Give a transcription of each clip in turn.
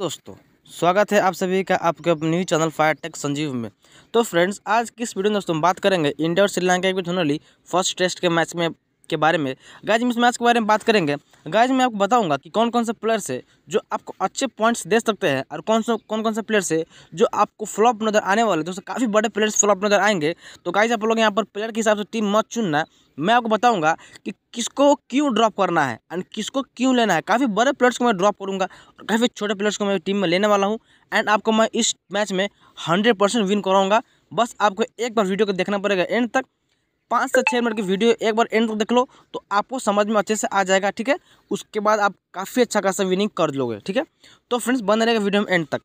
दोस्तों स्वागत है आप सभी का आपके news channel fire tech Sanjeev में तो फ्रेंड्स आज किस वीडियो में दोस्तों बात करेंगे इंडिया और श्रीलंका के बीच होने वाली फर्स्ट टेस्ट के मैच में के बारे में गाइज हम इस मैच के बारे में बात करेंगे गाइज मैं आपको बताऊंगा कि कौन कौन से प्लेयर्स है जो आपको अच्छे पॉइंट्स दे सकते हैं और कौन से कौन कौन से प्लेयर्स है जो आपको फ्लॉप नज़र आने वाले दोस्तों काफ़ी बड़े प्लेयर्स फ्लॉप नज़र आएंगे तो गाइज आप लोग यहाँ पर प्लेयर के हिसाब से टीम मत चुनना मैं आपको बताऊँगा कि किसको क्यों ड्रॉप करना है एंड किसको क्यों लेना है काफ़ी बड़े प्लेयर्स को मैं ड्रॉप करूँगा और काफ़ी छोटे प्लेयर्स को मैं टीम में लेने वाला हूँ एंड आपको मैं इस मैच में हंड्रेड परसेंट विन कराऊंगा बस आपको एक बार वीडियो को देखना पड़ेगा एंड तक पाँच से छः मिनट की वीडियो एक बार एंड तक देख लो तो आपको समझ में अच्छे से आ जाएगा ठीक है उसके बाद आप काफ़ी अच्छा खासा विनिंग कर लोगे ठीक है तो फ्रेंड्स बन रहेगा वीडियो में एंड तक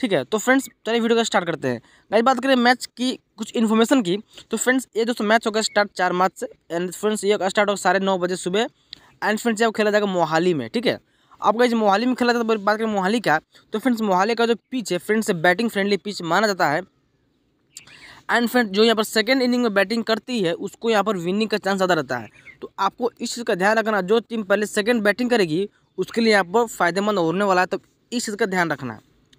ठीक है तो फ्रेंड्स चलिए वीडियो का स्टार्ट करते हैं अगर बात करें मैच की कुछ इन्फॉर्मेशन की तो फ्रेंड्स ये दोस्तों मैच होगा स्टार्ट चार मार्च से एंड फ्रेंड्स ये स्टार्ट होगा साढ़े नौ बजे सुबह एंड फ्रेंड्स ये खेला जाएगा मोहाली में ठीक है आपका जो मोहाली में खेला जाता है बात करें मोहाली का तो फ्रेंड्स मोहाली का जो पिच है फ्रेंड्स बैटिंग फ्रेंडली पिच माना जाता है एंड जो यहाँ पर सेकेंड इनिंग में बैटिंग करती है उसको यहाँ पर विनिंग का चांस ज़्यादा रहता है तो आपको इस चीज़ का ध्यान रखना जो टीम पहले सेकेंड बैटिंग करेगी उसके लिए यहाँ पर फायदेमंद होने वाला है तो इस चीज़ का ध्यान रखना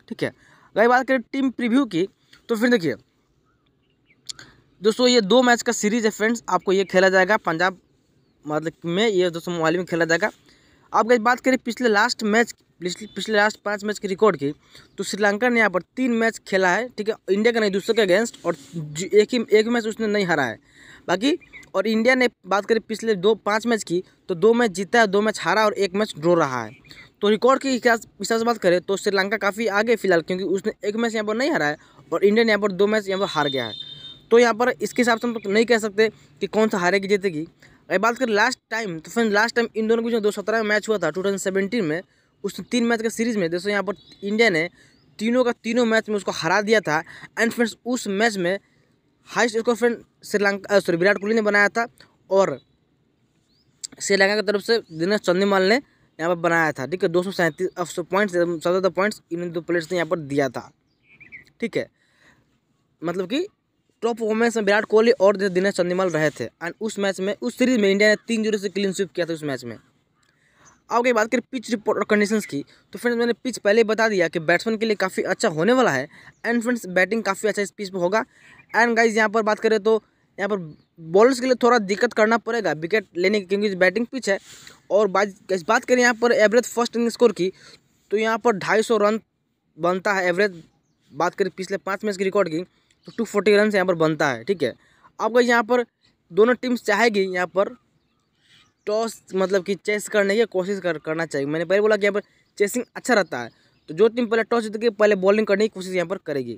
ठीक है अगर बात करें टीम प्रीव्यू की तो फिर देखिए दोस्तों ये दो मैच का सीरीज है फ्रेंड्स आपको ये खेला जाएगा पंजाब मतलब में ये दोस्तों मोहाली में खेला जाएगा आप बात करें पिछले लास्ट मैच पिछले लास्ट पाँच मैच की रिकॉर्ड की तो श्रीलंका ने यहाँ पर तीन मैच खेला है ठीक है इंडिया का नहीं दूसरे के अगेंस्ट और एक ही एक मैच उसने नहीं हारा है बाकी और इंडिया ने बात करें पिछले दो पाँच मैच की तो दो मैच जीता है दो मैच हारा और एक मैच ड्रो रहा है तो रिकॉर्ड के हिसाब से बात करें तो श्रीलंका काफ़ी आगे फिलहाल क्योंकि उसने एक मैच यहाँ पर नहीं हारा है और इंडिया ने यहाँ पर दो मैच यहाँ पर हार गया है तो यहाँ पर इसके हिसाब से हम तो नहीं कह सकते कि कौन सा हारेगी जीतेगी अगर बात करें लास्ट टाइम तो फ्रेंड लास्ट टाइम इन दोनों के बीच में दो सत्रह में मैच हुआ था टू थाउजेंड सेवेंटीन में उस तीन मैच का सीरीज़ में दोस्तों यहाँ पर इंडिया ने तीनों का तीनों मैच में उसको हरा दिया था एंड फ्रेंड्स उस मैच में highest score friend Sri Lanka sorry Virat Kohli ने बनाया था और श्रीलंका की तरफ से दिनेश चंदीमाल ने यहाँ पर बनाया था ठीक है दो सौ सैंतीस अब सौ पॉइंट्स पॉइंट्स इन दो प्लेयर्स ने यहाँ पर दिया था ठीक है मतलब कि टॉप वोमेंस में विराट कोहली और दिनेश चंदीमाल रहे थे एंड उस मैच में उस सीरीज में इंडिया ने तीन जीरो से क्लीन स्वीप किया था उस मैच में अब बात करें पिच रिपोर्ट और कंडीशंस की तो फ्रेंड्स मैंने पिच पहले बता दिया कि बैट्समैन के लिए काफ़ी अच्छा होने वाला है एंड फ्रेंड्स बैटिंग काफ़ी अच्छा इस पिच पर होगा एंड गाइज यहाँ पर बात करें तो यहाँ पर बॉलर्स के लिए थोड़ा दिक्कत करना पड़ेगा विकेट लेने की क्योंकि बैटिंग पिच है और बात बात करें यहाँ पर एवरेज फर्स्ट इनिंग स्कोर की तो यहाँ पर ढाई सौ रन बनता है एवरेज बात करें पिछले पाँच मैच की रिकॉर्ड की तो टू फोर्टी रन यहाँ पर बनता है ठीक है अब यहाँ पर दोनों टीम्स चाहेगी यहाँ पर टॉस मतलब कि चेस करने की कोशिश कर करना चाहिए मैंने पहले बोला कि यहाँ पर चेसिंग अच्छा रहता है तो जो टीम पहले टॉस जीतेगी पहले बॉलिंग करने की कोशिश यहाँ पर करेगी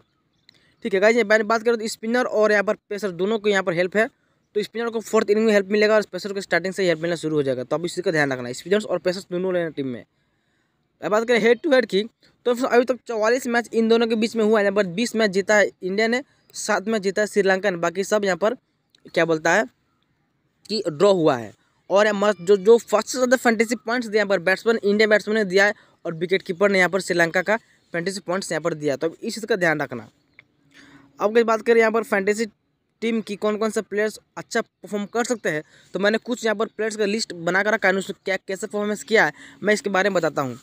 ठीक है गाइज मैंने बात करें तो स्पिनर और यहाँ पर पेसर दोनों को यहाँ पर हेल्प है तो स्पिनर को फोर्थ इनिंग में हेल्प मिलेगा और पेसर को स्टार्टिंग से हेल्प मिलना शुरू हो जाएगा तो अब इसी का ध्यान रखना स्पिनर्स और पेसर दोनों लेना टीम में अब बात करें हेड टू हेड की तो अभी तक चौवालीस मैच इन दोनों के बीच में हुआ है यहाँ पर बीस मैच जीता है इंडिया ने सात मैच जीता है श्रीलंका ने बाकी सब यहाँ पर क्या बोलता है कि ड्रॉ हुआ है और मस्त जो जो फर्स्ट से ज़्यादा फेंटेसी पॉइंट्स दिया यहाँ पर बैट्समैन इंडिया बैट्समैन ने दिया है और विकेट कीपर ने यहाँ पर श्रीलंका का फैंटेसी पॉइंट्स यहाँ पर दिया तो इस चीज़ का ध्यान रखना अब बात करें यहाँ पर फेंटेसी टीम की कौन कौन से प्लेयर्स अच्छा परफॉर्म कर सकते हैं तो मैंने कुछ यहाँ पर प्लेयर्स का लिस्ट बना कर रखा है क्या कैसे परफॉर्मेंस किया है मैं इसके बारे में बताता हूँ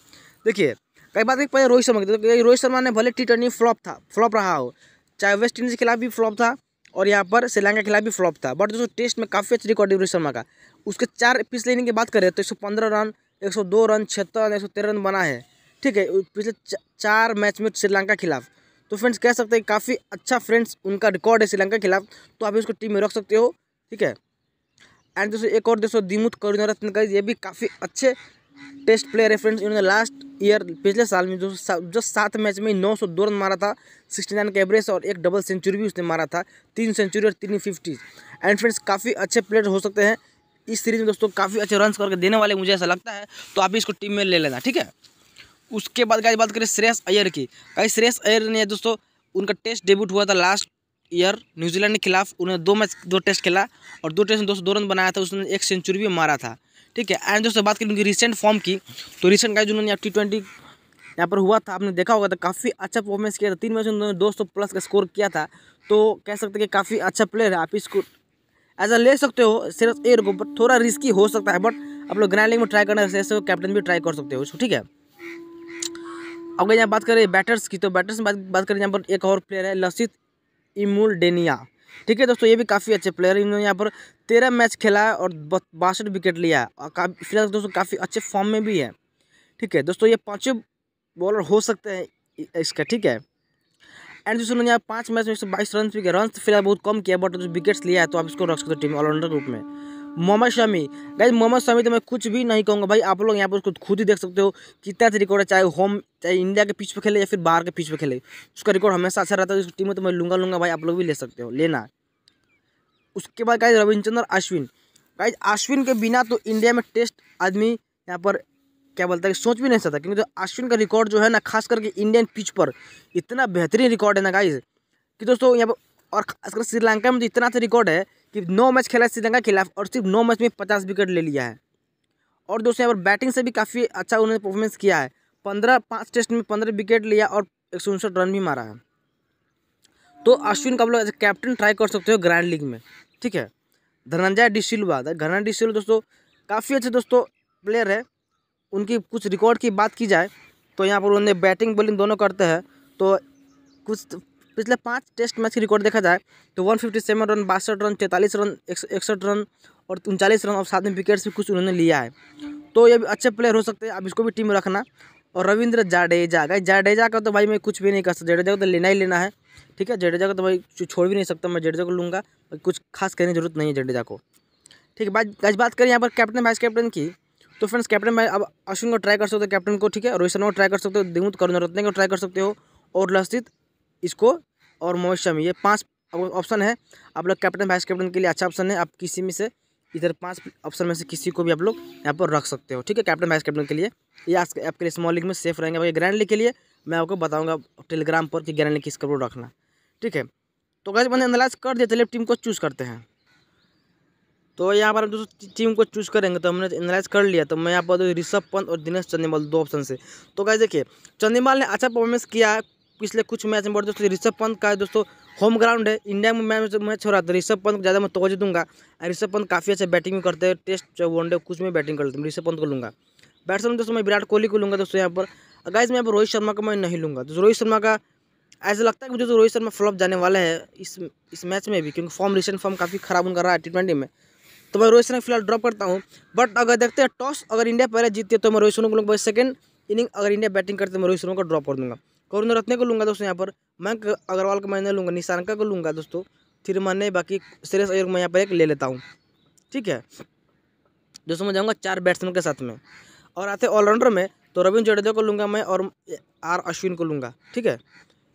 देखिए कई बात पहले रोहित शर्मा की तो रोहित शर्मा ने भले टी ट्वेंटी फ्लॉप था फ्लॉप रहा हो चाहे वेस्ट इंडीज़ के खिलाफ भी फ्लॉप था और यहाँ पर श्रीलंका के खिलाफ भी फ्लॉप था बट दोस्तों टेस्ट में काफ़ी अच्छी रिकॉर्ड है रोहित शर्मा का उसके चार पिच लेने की बात करें तो एक रन दो रन छिहत्तर रन एक रन बना है ठीक है पिछले चार मैच में श्रीलंका खिलाफ तो फ्रेंड्स कह सकते हैं काफ़ी अच्छा फ्रेंड्स उनका रिकॉर्ड है श्रीलंका के खिलाफ तो आप इसको टीम में रख सकते हो ठीक है एंड दोस्तों एक और दोस्तों रत्न करुणारत्न ये भी काफ़ी अच्छे टेस्ट प्लेयर है फ्रेंड्स इन्होंने लास्ट ईयर पिछले साल में जो जो सात मैच में नौ सौ दो रन मारा था सिक्सटी नाइन का एवरेज और एक डबल सेंचुरी भी उसने मारा था तीन सेंचुरी और तीन फिफ्टी एंड फ्रेंड्स काफ़ी अच्छे प्लेयर हो सकते हैं इस सीरीज में दोस्तों काफ़ी अच्छे रन करके देने वाले मुझे ऐसा लगता है तो आप इसको टीम में ले लेना ठीक है उसके बाद गाइस बात करें श्रेयस अय्यर की गाइस श्रेयस अय्यर ने दोस्तों उनका टेस्ट डेब्यूट हुआ था लास्ट ईयर न्यूजीलैंड के खिलाफ उन्होंने दो मैच दो टेस्ट खेला और दो टेस्ट में दोस्तों दो रन बनाया था उसने एक सेंचुरी भी मारा था ठीक है एंड दोस्तों बात करें उनकी रिसेंट फॉर्म की तो रिसेंट गाइज उन्होंने टी ट्वेंटी यहाँ पर हुआ था आपने देखा होगा तो काफ़ी अच्छा परफॉर्मेंस किया था तीन मैच में उन्होंने दो प्लस का स्कोर किया था तो कह सकते हैं कि काफ़ी अच्छा प्लेयर है आप इसको ऐसा ले सकते हो सिर्फ ए को बट थोड़ा रिस्की हो सकता है बट आप लोग ग्रैंड लीग में ट्राई करना जैसे कैप्टन भी ट्राई कर सकते हो ठीक है अगर यहाँ बात करें बैटर्स की तो बैटर्स में बात बात करें यहाँ पर एक और प्लेयर है लसित इमुल डेनिया ठीक है दोस्तों ये भी काफ़ी अच्छे प्लेयर इन्होंने यहाँ पर तेरह मैच खेला है और बासठ विकेट लिया है और काफ़ी फिलहाल दोस्तों काफ़ी अच्छे फॉर्म में भी है ठीक है दोस्तों ये पाँचों बॉलर हो सकते हैं इसका ठीक है एंड दोस्तों यहाँ पाँच मैच में एक सौ बाईस रन भी किया रन तो फिलहाल बहुत कम किया बट विकेट्स लिया है तो आप इसको रख सकते हो टीम ऑलराउंडर रूप में मोहम्मद शमी गाइज मोहम्मद शमी तो मैं कुछ भी नहीं कहूँगा भाई आप लोग यहाँ पर उसको खुद ही देख सकते हो कितना से अच्छा रिकॉर्ड है चाहे होम चाहे इंडिया के पिच पर खेले या फिर बाहर के पिच पर खेले उसका रिकॉर्ड हमेशा अच्छा रहता है तो उस टीम में तो मैं लूँगा लूँगा भाई आप लोग भी ले सकते हो लेना उसके बाद गाइज रविंद्र अश्विन गाइज अश्विन के बिना तो इंडिया में टेस्ट आदमी यहाँ पर क्या बोलता है कि सोच भी नहीं सकता क्योंकि जो अश्विन का रिकॉर्ड जो है ना खास करके इंडियन पिच पर इतना बेहतरीन रिकॉर्ड है ना गाइज कि दोस्तों यहाँ पर और खासकर श्रीलंका में तो इतना सा अच्छा रिकॉर्ड है कि नौ मैच खेला है श्रीलंका के खिलाफ और सिर्फ नौ मैच में पचास विकेट ले लिया है और दोस्तों यहाँ पर बैटिंग से भी काफ़ी अच्छा उन्होंने परफॉर्मेंस किया है पंद्रह पाँच टेस्ट में पंद्रह विकेट लिया और एक रन भी मारा है तो अश्विन का आप लोग कैप्टन ट्राई कर सकते हो ग्रैंड लीग में ठीक है धनंजय डिसिल्वा धनंजय डिसिल्वा दोस्तों काफ़ी अच्छे दोस्तों प्लेयर है उनकी कुछ रिकॉर्ड की बात की जाए तो यहाँ पर उन्हें बैटिंग बॉलिंग दोनों करते हैं तो कुछ तो पिछले पाँच टेस्ट मैच की रिकॉर्ड देखा जाए तो वन फिफ्टी सेवन रन बासठ रन तैंतालीस रन इकसठ रन और उनचालीस रन और साथ में विकेट्स भी कुछ उन्होंने लिया है तो ये भी अच्छे प्लेयर हो सकते हैं अब इसको भी टीम में रखना और रविंद्र जाडेजा गए जाडेजा का तो भाई मैं कुछ भी नहीं कर सकता जडेजा को तो लेना ही लेना है ठीक है जडेजा को तो भाई छोड़ भी नहीं सकता मैं जडेजा को लूँगा कुछ खास करने की जरूरत नहीं है जडेजा को ठीक है बात बात करें यहाँ पर कैप्टन वाइस कैप्टन की तो फ्रेंड्स कैप्टन मैं अब अश्विन को ट्राई कर सकते हो कैप्टन को ठीक है रोहित शर्मा को ट्राई कर सकते हो दिमुत करुण रत्न को ट्राई कर सकते हो और लस्तित इसको और मोहित शमी ये पाँच ऑप्शन है आप लोग कैप्टन वाइस कैप्टन के लिए अच्छा ऑप्शन है आप किसी में से इधर पांच ऑप्शन में से किसी को भी आप लोग यहाँ पर रख सकते हो ठीक है कैप्टन वाइस कैप्टन के लिए ये आज आपके लिए स्मॉल लीग में सेफ रहेंगे बाकी ग्रैंड लीग के लिए मैं आपको बताऊँगा टेलीग्राम पर कि ग्रैंड लीग किस कपड़ों रखना ठीक है तो गैस मैंने एनालाइज कर दिया चलिए टीम को चूज़ करते हैं तो यहाँ पर हम दोस्तों टीम को चूज करेंगे तो हमने एनालाइज कर लिया तो मैं यहाँ पर ऋषभ पंत और दिनेश चंदीमाल दो ऑप्शन से तो कैसे देखिए चंदीमाल ने अच्छा परफॉर्मेंस किया पिछले कुछ मैच में बोल दोस्तों ऋषभ पंत का दोस्तों होम ग्राउंड है इंडिया में मैच मैच हो रहा था तो ऋषभ पंत को ज़्यादा मैं तोजह दूंगा ऋषभ पंत काफ़ी अच्छा बैटिंग भी करते हैं टेस्ट चाहे वनडे कुछ में बैटिंग करते हैं ऋषभ पंत को लूँगा बैट्समैन दोस्तों मैं विराट कोहली को लूँगा दोस्तों यहाँ पर अगर मैं यहाँ रोहित शर्मा को मैं नहीं लूँगा दोस्तों रोहित शर्मा का ऐसा लगता है कि मुझे तो रोहित शर्मा फ्लॉप जाने वाला है इस इस मैच में भी क्योंकि फॉर्म रिसेंट फॉर्म काफ़ी खराब उनका रहा है टी में तो मैं रोहित शर्मा फिलहाल ड्रॉप करता हूँ बट अगर देखते हैं टॉस अगर इंडिया पहले जीतती है तो मैं रोहित शर्मा को लूँगा सेकंड इनिंग अगर इंडिया बैटिंग करते मैं रोहित शर्मा को ड्रॉप कर दूँगा करुण रत्ने को लूँगा दोस्तों यहाँ पर मैं अग्रवाल को मैं नहीं लूँगा निशानका को लूँगा दोस्तों फिर मैंने बाकी सुरेश अयर को मैं यहाँ पर एक ले लेता हूँ ठीक है दोस्तों मैं जाऊँगा चार बैट्समैन के साथ में और आते ऑलराउंडर में तो रविंद्र जडेजा को लूँगा मैं और आर अश्विन को लूँगा ठीक है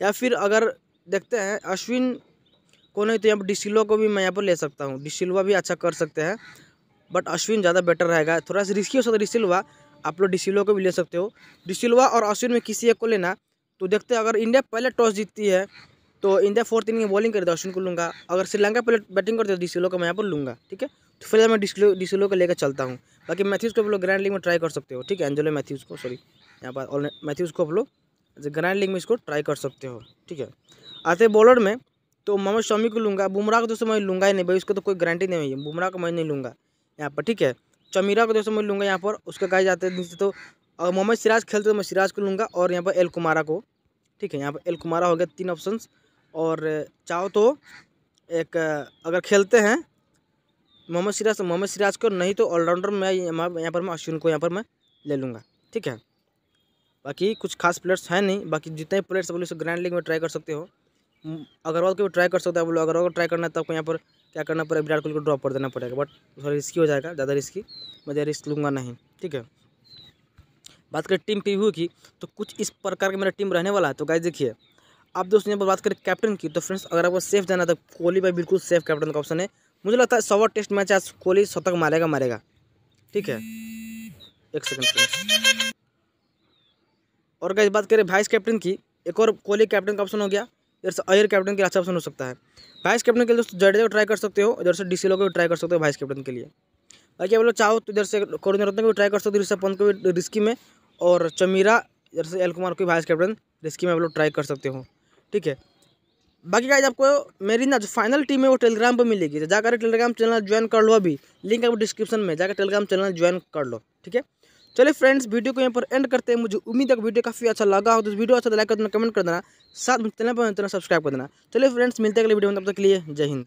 या फिर अगर देखते हैं अश्विन को नहीं तो यहाँ पर डिसिल्वा को भी मैं यहाँ पर ले सकता हूँ डिसिल्वा भी अच्छा कर सकते हैं बट अश्विन ज़्यादा बेटर रहेगा थोड़ा सा रिस्की हो सकता है डिसिल्वा आप लोग डिसिल्वा को भी ले सकते हो डिसिल्वा और अश्विन में किसी एक को लेना तो देखते हैं अगर इंडिया पहले टॉस जीतती है तो इंडिया फोर्थ इनिंग बॉलिंग करते अश्विन को लूँगा अगर श्रीलंका पहले बैटिंग करते तो डिसिल्वा को मैं यहाँ पर लूँगा ठीक है तो फिलहाल मैं डिसिलो डिसिलो को लेकर चलता हूँ बाकी मैथ्यूज़ को आप लोग ग्रैंड लीग में ट्राई कर सकते हो ठीक है एंजलो मैथ्यूज़ को सॉरी यहाँ पर मैथ्यूज़ को आप लोग ग्रैंड लीग में इसको ट्राई कर सकते हो ठीक है आते बॉलर में तो मोहम्मद शमी को लूँगा बुमराह को दोस्तों मैं लूँगा ही नहीं भाई उसको तो कोई गारंटी नहीं है बुमराह को मैं नहीं लूँगा यहाँ पर ठीक है चमीरा को दोस्तों मैं लूँगा यहाँ पर उसका कहा जाते नीचे तो अगर मोहम्मद सिराज खेलते तो मैं सिराज को लूँगा और यहाँ पर एल कुमारा को ठीक है यहाँ पर एल कुमारा हो गया तीन ऑप्शन और चाहो तो एक अगर खेलते हैं मोहम्मद सिराज मोहम्मद सिराज को नहीं तो ऑलराउंडर मैं यहाँ पर मैं अश्विन को यहाँ पर मैं ले लूँगा ठीक है बाकी कुछ खास प्लेयर्स हैं नहीं बाकी जितने प्लेयर्स ग्रैंड लीग में ट्राई कर सकते हो अग्रवाल को भी ट्राई कर सकता है बोलो अग्रवाल को ट्राई करना है तो आपको यहाँ पर क्या करना पड़ेगा विराट कोहली को ड्रॉप कर देना पड़ेगा बट थोड़ा रिस्की हो जाएगा ज़्यादा रिस्की मैं ज़्यादा रिस्क लूँगा नहीं ठीक है बात करें टीम प्रीव्यू की तो कुछ इस प्रकार की मेरा टीम रहने वाला है तो गाइज देखिए आप दोस्तों यहाँ पर बात करें कैप्टन की तो फ्रेंड्स अगर आपको सेफ जाना तो कोहली भाई बिल्कुल सेफ कैप्टन का ऑप्शन है मुझे लगता है सवा टेस्ट मैच आज कोहली शतक मारेगा मारेगा ठीक है एक सेकंड और अगर बात करें वाइस कैप्टन की एक और कोहली कैप्टन का ऑप्शन हो गया इधर से अयर कैप्टन के अच्छा ऑप्शन हो सकता है वाइस कैप्टन के लिए दोस्तों जडेजा को ट्राई कर सकते हो इधर से डीसी लोग को ट्राई कर सकते हो वाइस कैप्टन के लिए बाकी आप लोग चाहो तो इधर से करुण रत्न को भी ट्राई कर सकते हो ऋषभ पंत को भी रिस्की में और चमीरा इधर से एल कुमार को भी वाइस कैप्टन रिस्की में आप लोग ट्राई कर सकते हो ठीक है बाकी गाइज आपको मेरी ना जो फाइनल टीम है वो टेलीग्राम पर मिलेगी तो जाकर टेलीग्राम चैनल ज्वाइन कर लो अभी लिंक आपको डिस्क्रिप्शन में जाकर टेलीग्राम चैनल ज्वाइन कर लो ठीक है चलिए फ्रेंड्स वीडियो को यहाँ पर एंड करते हैं मुझे उम्मीद है वीडियो काफ़ी अच्छा लगा हो तो वीडियो अच्छा लाइक कर देना कमेंट कर देना साथ में चैनल पर सब्सक्राइब तो कर देना चलिए फ्रेंड्स मिलते अगले वीडियो में तब तक के लिए जय हिंद